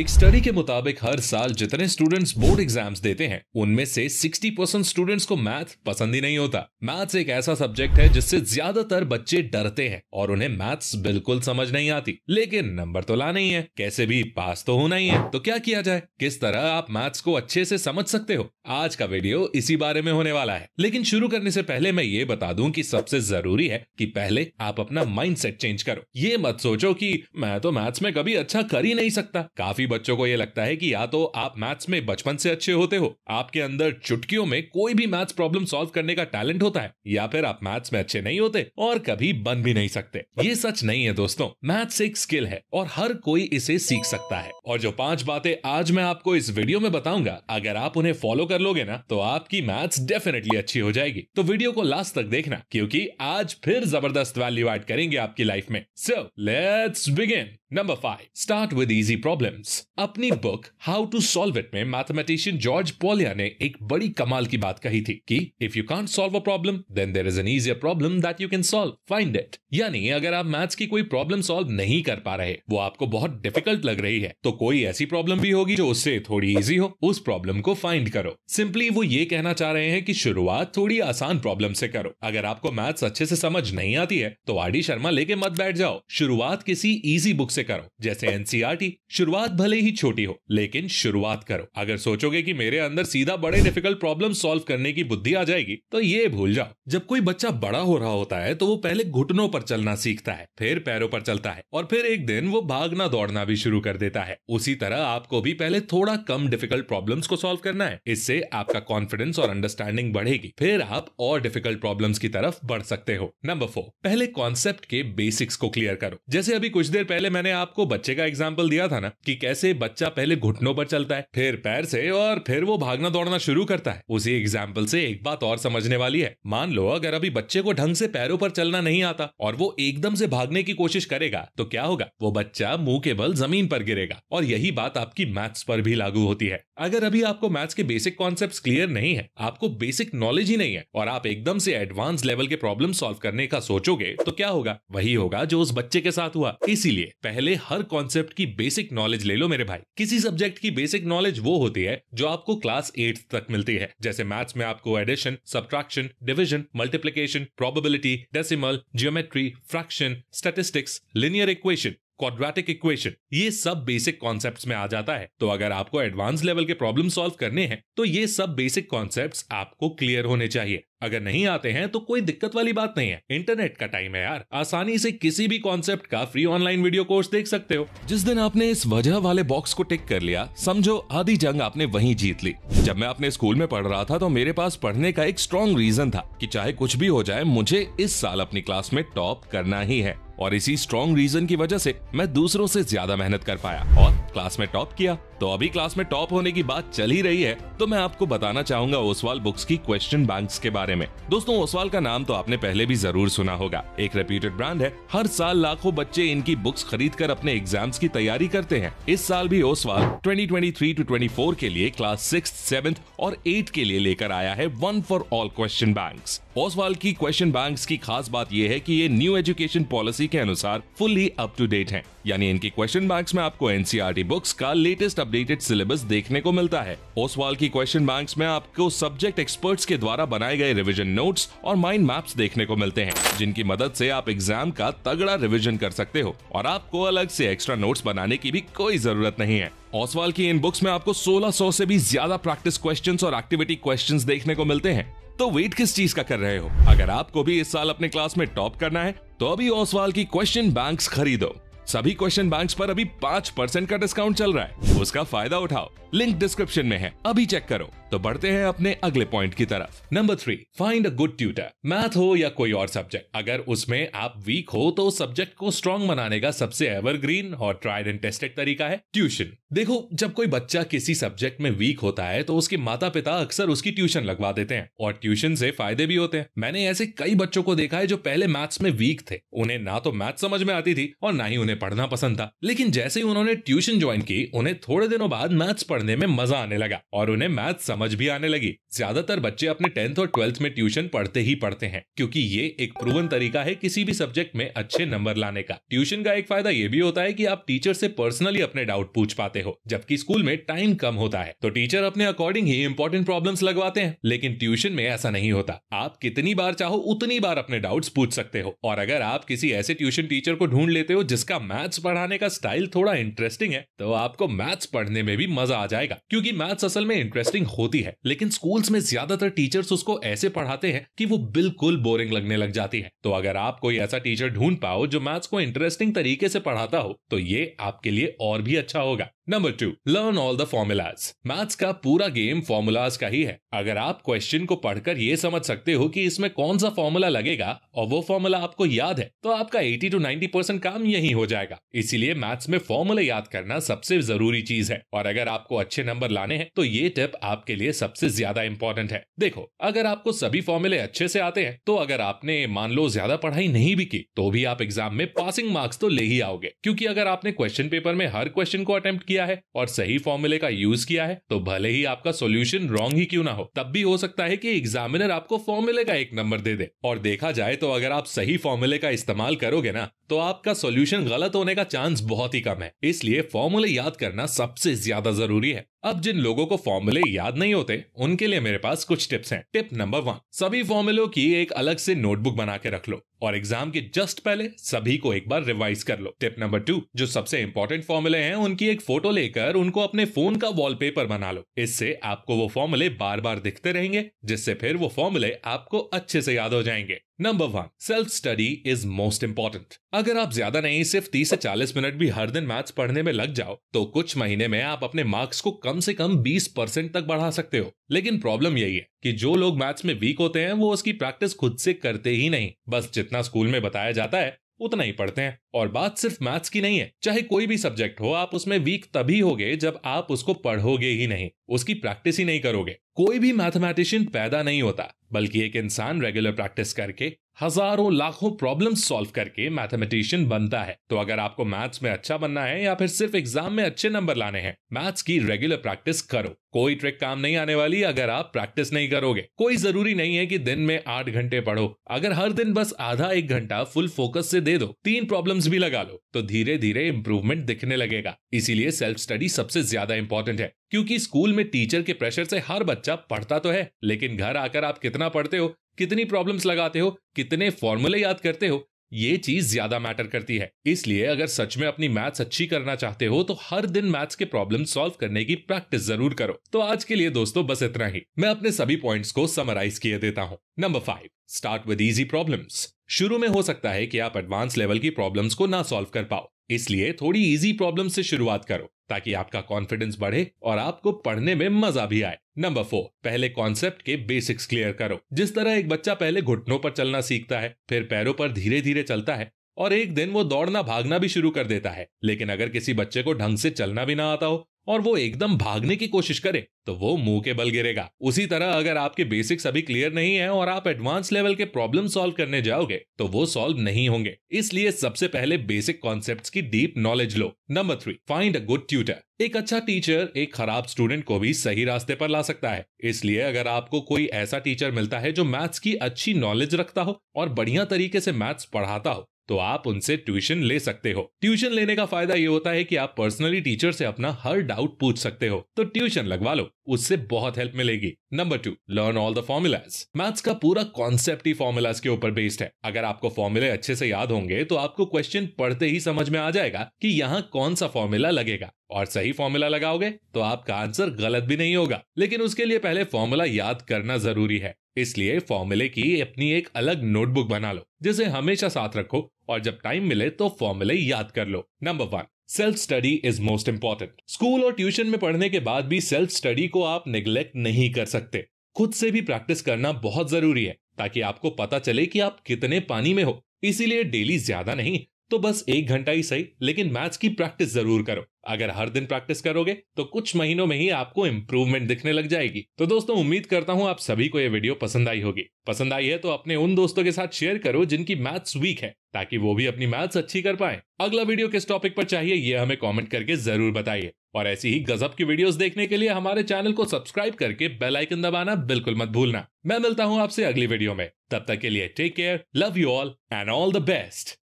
एक स्टडी के मुताबिक हर साल जितने स्टूडेंट्स बोर्ड एग्जाम्स देते हैं उनमें से 60 परसेंट स्टूडेंट्स को मैथ पसंद ही नहीं होता मैथ्स एक ऐसा सब्जेक्ट है जिससे ज्यादातर बच्चे डरते हैं और उन्हें मैथ्स बिल्कुल समझ नहीं आती लेकिन नंबर तो लाना ही है कैसे भी पास तो होना ही है तो क्या किया जाए किस तरह आप मैथ्स को अच्छे से समझ सकते हो आज का वीडियो इसी बारे में होने वाला है लेकिन शुरू करने से पहले मैं ये बता दूं कि सबसे जरूरी है कि पहले आप अपना माइंडसेट चेंज करो ये मत सोचो कि मैं तो मैथ्स में कभी अच्छा कर ही नहीं सकता काफी काफी बच्चों को यह लगता है कि या तो आप मैथ्स में बचपन से अच्छे होते हो आपके अंदर चुटकियों में कोई भी मैथ्स प्रॉब्लम सॉल्व करने का टैलेंट होता है या फिर आप मैथ्स में अच्छे नहीं होते और कभी बन भी नहीं सकते ये सच नहीं है दोस्तों मैथ्स एक स्किल है और हर कोई इसे सीख सकता है और जो पांच बातें आज मैं आपको इस वीडियो में बताऊंगा अगर आप उन्हें फॉलो कर लोगे ना तो आपकी मैथ्स डेफिनेटली अच्छी हो जाएगी तो वीडियो को लास्ट तक देखना क्योंकि आज फिर जबरदस्त वैल्यू एड करेंगे आपकी लाइफ में so let's begin number five start with easy problems अपनी book how to solve it में मैथमेटिशियन जॉर्ज पोलिया ने एक बड़ी कमाल की बात कही थी कि if you can't solve a problem then there is an easier problem that you can solve find it यानी अगर आप मैथ्स की कोई प्रॉब्लम सॉल्व नहीं कर पा रहे वो आपको बहुत डिफिकल्ट लग रही है तो कोई ऐसी प्रॉब्लम भी होगी जो उससे थोड़ी इजी हो उस प्रॉब्लम को फाइंड करो सिंपली वो ये कहना चाह रहे हैं कि शुरुआत थोड़ी आसान प्रॉब्लम से करो अगर आपको मैथ्स अच्छे से समझ नहीं आती है तो आर शर्मा लेके मत बैठ जाओ शुरुआत किसी इजी बुक से करो जैसे एनसीआर e शुरुआत भले ही छोटी हो लेकिन शुरुआत करो अगर सोचोगे कि मेरे अंदर सीधा बड़े डिफिकल्ट प्रॉब्लम सॉल्व करने की बुद्धि आ जाएगी तो ये भूल जाओ जब कोई बच्चा बड़ा हो रहा होता है तो वो पहले घुटनों पर चलना सीखता है फिर पैरों पर चलता है और फिर एक दिन वो भागना दौड़ना भी शुरू कर देता है उसी तरह आपको भी पहले थोड़ा कम डिफिकल्ट प्रॉब्लम को सॉल्व करना है इससे आपका कॉन्फिडेंस और अंडरस्टैंडिंग बढ़ेगी फिर आप और डिफिकल्ट प्रॉब्लम की तरफ बढ़ सकते हो नंबर फोर पहले कॉन्सेप्ट के बेसिक्स को क्लियर करो जैसे अभी कुछ देर पहले मैंने आपको बच्चे का एग्जाम्पल दिया था ना कि कैसे जैसे बच्चा पहले घुटनों पर चलता है फिर पैर से और फिर वो भागना दौड़ना शुरू करता है उसी एग्जाम्पल से एक बात और समझने वाली है मान लो अगर अभी बच्चे को ढंग से पैरों पर चलना नहीं आता और वो एकदम से भागने की कोशिश करेगा तो क्या होगा वो बच्चा मुंह के बल जमीन पर गिरेगा और यही बात आपकी मैथ्स पर भी लागू होती है अगर अभी आपको मैथ्स के बेसिक कॉन्सेप्ट क्लियर नहीं है आपको बेसिक नॉलेज ही नहीं है और आप एकदम से एडवांस लेवल के प्रॉब्लम सॉल्व करने का सोचोगे तो क्या होगा वही होगा जो उस बच्चे के साथ हुआ इसीलिए पहले हर कॉन्सेप्ट की बेसिक नॉलेज ले लो लो मेरे भाई किसी सब्जेक्ट की बेसिक नॉलेज वो होती है जो आपको क्लास एट तक मिलती है जैसे मैथ्स में आपको addition subtraction division multiplication probability decimal geometry fraction statistics linear equation quadratic equation ये सब बेसिक कॉन्सेप्ट्स में आ जाता है तो अगर आपको एडवांस लेवल के प्रॉब्लम सॉल्व करने हैं तो ये सब बेसिक कॉन्सेप्ट्स आपको क्लियर होने चाहिए अगर नहीं आते हैं तो कोई दिक्कत वाली बात नहीं है इंटरनेट का टाइम है यार आसानी से किसी भी कॉन्सेप्ट का फ्री ऑनलाइन वीडियो कोर्स देख सकते हो जिस दिन आपने इस वजह वाले बॉक्स को टिक कर लिया समझो आधी जंग आपने वहीं जीत ली जब मैं अपने स्कूल में पढ़ रहा था तो मेरे पास पढ़ने का एक स्ट्रॉन्ग रीजन था की चाहे कुछ भी हो जाए मुझे इस साल अपनी क्लास में टॉप करना ही है और इसी स्ट्रॉन्ग रीजन की वजह से मैं दूसरों से ज्यादा मेहनत कर पाया और क्लास में टॉप किया तो अभी क्लास में टॉप होने की बात चल ही रही है तो मैं आपको बताना चाहूंगा ओसवाल बुक्स की क्वेश्चन बैंक्स के बारे में दोस्तों ओसवाल का नाम तो आपने पहले भी जरूर सुना होगा एक रेप्यूटेड ब्रांड है हर साल लाखों बच्चे इनकी बुक्स खरीद कर अपने एग्जाम्स की तैयारी करते हैं इस साल भी Oswaal three two twenty four के लिए क्लास सिक्स सेवेंथ और एट के लिए लेकर आया है one for all question banks Oswaal की क्वेश्चन बैंक्स की खास बात यह है कि ये न्यू एजुकेशन पॉलिसी के अनुसार फुल्ली अप टू डेट है यानी इनकी क्वेश्चन बैंक्स में आपको एनसीआर बुक्स e का लेटेस्ट अपडेट अपडेटेड सिलेबस देखने को मिलता है ओसवाल की क्वेश्चन बैंक्स में आपको सब्जेक्ट एक्सपर्ट्स के द्वारा बनाए गए रिविजन नोट्स और माइंड मैप्स देखने को मिलते हैं जिनकी मदद से आप एग्जाम का तगड़ा रिविजन कर सकते हो और आपको अलग से एक्स्ट्रा नोट्स बनाने की भी कोई जरूरत नहीं है ओसवाल की इन बुक्स में आपको 1600 से भी ज्यादा प्रैक्टिस क्वेश्चंस और एक्टिविटी क्वेश्चंस देखने को मिलते हैं तो वेट किस चीज का कर रहे हो अगर आपको भी इस साल अपने क्लास में टॉप करना है तो अभी ओसवाल की क्वेश्चन बैंक्स खरीदो सभी क्वेश्चन बैंक्स पर अभी पाँच परसेंट का डिस्काउंट चल रहा है उसका फायदा उठाओ लिंक डिस्क्रिप्शन में है अभी चेक करो तो बढ़ते हैं अपने अगले पॉइंट की तरफ number three find a good tutor math हो या कोई और सब्जेक्ट अगर उसमें आप वीक हो तो सब्जेक्ट को स्ट्रॉन्ग बनाने का सबसे एवरग्रीन और ट्राइड एंड टेस्टेड तरीका है ट्यूशन देखो जब कोई बच्चा किसी सब्जेक्ट में वीक होता है तो उसके माता पिता अक्सर उसकी ट्यूशन लगवा देते हैं और ट्यूशन से फायदे भी होते हैं मैंने ऐसे कई बच्चों को देखा है जो पहले मैथ्स में वीक थे उन्हें ना तो मैथ समझ में आती थी और ना ही उन्हें पढ़ना पसंद था लेकिन जैसे ही उन्होंने ट्यूशन ज्वाइन की उन्हें थोड़े दिनों बाद मैथ्स पढ़ने में मजा आने लगा और उन्हें मैथ समझ समझ भी आने लगी ज्यादातर बच्चे अपने टेंथ और ट्वेल्थ में ट्यूशन पढ़ते ही पढ़ते हैं क्योंकि ये एक प्रूवन तरीका है किसी भी सब्जेक्ट में अच्छे नंबर लाने का ट्यूशन का एक फायदा ये भी होता है कि आप टीचर से पर्सनली अपने डाउट पूछ पाते हो जबकि स्कूल में टाइम कम होता है तो टीचर अपने अकॉर्डिंग ही इम्पोर्टेंट प्रॉब्लम लगवाते हैं लेकिन ट्यूशन में ऐसा नहीं होता आप कितनी बार चाहो उतनी बार अपने डाउट पूछ सकते हो और अगर आप किसी ऐसे ट्यूशन टीचर को ढूंढ लेते हो जिसका मैथ्स पढ़ाने का स्टाइल थोड़ा इंटरेस्टिंग है तो आपको मैथ्स पढ़ने में भी मजा आ जाएगा क्योंकि मैथ्स असल में इंटरेस्टिंग होता होती है लेकिन स्कूल्स में ज्यादातर टीचर्स उसको ऐसे पढ़ाते हैं कि वो बिल्कुल बोरिंग लगने लग जाती है तो अगर आप कोई ऐसा टीचर ढूंढ पाओ जो मैथ्स को इंटरेस्टिंग तरीके से पढ़ाता हो तो ये आपके लिए और भी अच्छा होगा number two learn all the formulas maths का पूरा गेम फॉर्मूलाज का ही है अगर आप क्वेश्चन को पढ़कर ये समझ सकते हो कि इसमें कौन सा फॉर्मूला लगेगा और वो फॉर्मूला आपको याद है तो आपका 80 टू 90 परसेंट काम यही हो जाएगा इसीलिए मैथ्स में फॉर्मूला याद करना सबसे जरूरी चीज है और अगर आपको अच्छे नंबर लाने हैं तो ये टिप आपके लिए सबसे ज्यादा इंपॉर्टेंट है देखो अगर आपको सभी फॉर्मूले अच्छे से आते हैं तो अगर आपने मान लो ज्यादा पढ़ाई नहीं भी की तो भी आप एग्जाम में पासिंग मार्क्स तो ले ही आओगे क्योंकि अगर आपने क्वेश्चन पेपर में हर क्वेश्चन को अटेम्प्ट किया है और सही फॉर्मूले का यूज किया है तो भले ही आपका सोल्यूशन रॉन्ग ही क्यों ना हो तब भी हो सकता है की एग्जामिनर आपको फॉर्मूले का एक नंबर दे दे और देखा जाए तो अगर आप सही फॉर्मूले का इस्तेमाल करोगे ना तो आपका सॉल्यूशन गलत होने का चांस बहुत ही कम है इसलिए फॉर्मूले याद करना सबसे ज्यादा जरूरी है अब जिन लोगों को फॉर्मूले याद नहीं होते उनके लिए मेरे पास कुछ टिप्स हैं टिप नंबर वन सभी फॉर्मूलों की एक अलग से नोटबुक बना के रख लो और एग्जाम के जस्ट पहले सभी को एक बार रिवाइज कर लो टिप नंबर टू जो सबसे इंपॉर्टेंट फॉर्मूले हैं उनकी एक फोटो लेकर उनको अपने फोन का वॉलपेपर बना लो इससे आपको वो फॉर्मूले बार बार दिखते रहेंगे जिससे फिर वो फॉर्मूले आपको अच्छे से याद हो जाएंगे number one self study is most important अगर आप ज्यादा नहीं सिर्फ 30 से 40 मिनट भी हर दिन मैथ्स पढ़ने में लग जाओ तो कुछ महीने में आप अपने मार्क्स को कम से कम 20 परसेंट तक बढ़ा सकते हो लेकिन प्रॉब्लम यही है कि जो लोग मैथ्स में वीक होते हैं वो उसकी प्रैक्टिस खुद से करते ही नहीं बस जितना स्कूल में बताया जाता है उतना ही पढ़ते हैं और बात सिर्फ मैथ्स की नहीं है चाहे कोई भी सब्जेक्ट हो आप उसमें वीक तभी होगे जब आप उसको पढ़ोगे ही नहीं उसकी प्रैक्टिस ही नहीं करोगे कोई भी मैथमेटिशियन पैदा नहीं होता बल्कि एक इंसान रेगुलर प्रैक्टिस करके हजारों लाखों प्रॉब्लम सॉल्व करके मैथमेटिशियन बनता है तो अगर आपको मैथ्स में अच्छा बनना है या फिर सिर्फ एग्जाम में अच्छे नंबर लाने हैं मैथ्स की रेगुलर प्रैक्टिस करो कोई ट्रिक काम नहीं आने वाली अगर आप प्रैक्टिस नहीं करोगे कोई जरूरी नहीं है कि दिन में आठ घंटे पढ़ो अगर हर दिन बस आधा एक घंटा फुल फोकस से दे दो तीन प्रॉब्लम्स भी लगा लो तो धीरे धीरे इम्प्रूवमेंट दिखने लगेगा इसीलिए सेल्फ स्टडी सबसे ज्यादा इंपॉर्टेंट है क्योंकि स्कूल में टीचर के प्रेशर से हर बच्चा पढ़ता तो है लेकिन घर आकर आप कितना पढ़ते हो कितनी प्रॉब्लम्स लगाते हो कितने फॉर्मूले याद करते हो ये चीज ज्यादा मैटर करती है इसलिए अगर सच में अपनी मैथ्स अच्छी करना चाहते हो तो हर दिन मैथ्स के प्रॉब्लम सॉल्व करने की प्रैक्टिस जरूर करो तो आज के लिए दोस्तों बस इतना ही मैं अपने सभी पॉइंट्स को समराइज किए देता हूँ number five start with easy problems शुरू में हो सकता है कि आप एडवांस लेवल की प्रॉब्लम्स को ना सॉल्व कर पाओ इसलिए थोड़ी इजी प्रॉब्लम से शुरुआत करो ताकि आपका कॉन्फिडेंस बढ़े और आपको पढ़ने में मजा भी आए नंबर फोर पहले कॉन्सेप्ट के बेसिक्स क्लियर करो जिस तरह एक बच्चा पहले घुटनों पर चलना सीखता है फिर पैरों पर धीरे धीरे चलता है और एक दिन वो दौड़ना भागना भी शुरू कर देता है लेकिन अगर किसी बच्चे को ढंग से चलना भी ना आता हो और वो एकदम भागने की कोशिश करे तो वो मुंह के बल गिरेगा उसी तरह अगर आपके बेसिक्स अभी क्लियर नहीं है और आप एडवांस लेवल के प्रॉब्लम सॉल्व करने जाओगे तो वो सॉल्व नहीं होंगे इसलिए सबसे पहले बेसिक कॉन्सेप्ट्स की डीप नॉलेज लो number three find a good tutor एक अच्छा टीचर एक खराब स्टूडेंट को भी सही रास्ते पर ला सकता है इसलिए अगर आपको कोई ऐसा टीचर मिलता है जो मैथ्स की अच्छी नॉलेज रखता हो और बढ़िया तरीके से मैथ्स पढ़ाता हो तो आप उनसे ट्यूशन ले सकते हो ट्यूशन लेने का फायदा ये होता है कि आप पर्सनली टीचर से अपना हर डाउट पूछ सकते हो तो ट्यूशन लगवा लो उससे बहुत हेल्प मिलेगी number two learn all the formulas maths का पूरा कॉन्सेप्ट ही फॉर्मुलाज के ऊपर बेस्ड है अगर आपको फॉर्मुले अच्छे से याद होंगे तो आपको क्वेश्चन पढ़ते ही समझ में आ जाएगा कि यहाँ कौन सा फॉर्मूला लगेगा और सही फॉर्मूला लगाओगे तो आपका आंसर गलत भी नहीं होगा लेकिन उसके लिए पहले फॉर्मूला याद करना जरूरी है इसलिए फॉर्मूले की अपनी एक अलग नोटबुक बना लो जिसे हमेशा साथ रखो और जब टाइम मिले तो फॉर्मूले याद कर लो number one self study is most important school और ट्यूशन में पढ़ने के बाद भी सेल्फ स्टडी को आप निग्लेक्ट नहीं कर सकते खुद से भी प्रैक्टिस करना बहुत जरूरी है ताकि आपको पता चले कि आप कितने पानी में हो इसीलिए डेली ज्यादा नहीं तो बस एक घंटा ही सही लेकिन मैथ्स की प्रैक्टिस जरूर करो अगर हर दिन प्रैक्टिस करोगे तो कुछ महीनों में ही आपको इम्प्रूवमेंट दिखने लग जाएगी तो दोस्तों उम्मीद करता हूँ आप सभी को ये वीडियो पसंद आई होगी पसंद आई है तो अपने उन दोस्तों के साथ शेयर करो जिनकी मैथ्स वीक है ताकि वो भी अपनी मैथ्स अच्छी कर पाए अगला वीडियो किस टॉपिक पर चाहिए ये हमें कॉमेंट करके जरूर बताइए और ऐसी ही गजब की वीडियोस देखने के लिए हमारे चैनल को सब्सक्राइब करके बेल आइकन दबाना बिल्कुल मत भूलना मैं मिलता हूँ आपसे अगली वीडियो में तब तक के लिए take care love you all and all the best